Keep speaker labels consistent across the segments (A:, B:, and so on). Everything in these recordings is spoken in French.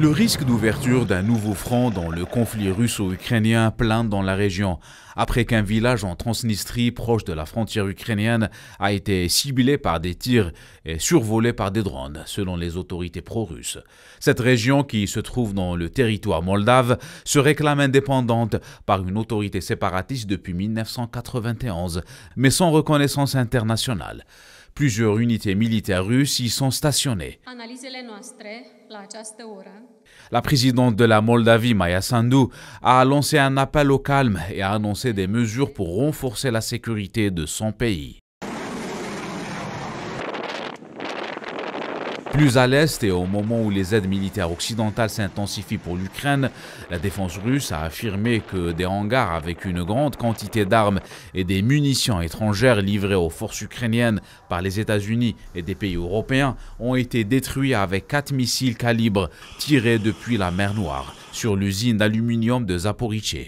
A: Le risque d'ouverture d'un nouveau front dans le conflit russo-ukrainien plane dans la région, après qu'un village en Transnistrie proche de la frontière ukrainienne a été ciblé par des tirs et survolé par des drones, selon les autorités pro-russes. Cette région, qui se trouve dans le territoire moldave, se réclame indépendante par une autorité séparatiste depuis 1991, mais sans reconnaissance internationale. Plusieurs unités militaires russes y sont stationnées. La présidente de la Moldavie, Maya Sandu, a lancé un appel au calme et a annoncé des mesures pour renforcer la sécurité de son pays. Plus à l'est et au moment où les aides militaires occidentales s'intensifient pour l'Ukraine, la défense russe a affirmé que des hangars avec une grande quantité d'armes et des munitions étrangères livrées aux forces ukrainiennes par les États-Unis et des pays européens ont été détruits avec quatre missiles calibre tirés depuis la mer Noire sur l'usine d'aluminium de Zaporizhzhia.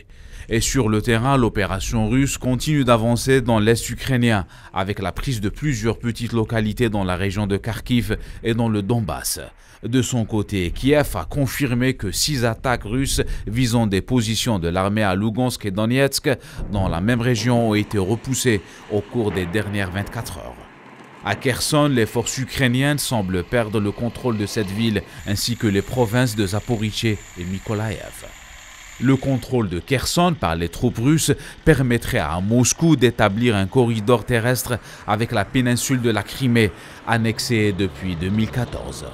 A: Et sur le terrain, l'opération russe continue d'avancer dans l'est ukrainien, avec la prise de plusieurs petites localités dans la région de Kharkiv et dans le Donbass. De son côté, Kiev a confirmé que six attaques russes visant des positions de l'armée à Lugansk et Donetsk dans la même région ont été repoussées au cours des dernières 24 heures. À Kherson, les forces ukrainiennes semblent perdre le contrôle de cette ville ainsi que les provinces de Zaporizhzhia et Mykolaïev. Le contrôle de Kherson par les troupes russes permettrait à Moscou d'établir un corridor terrestre avec la péninsule de la Crimée, annexée depuis 2014.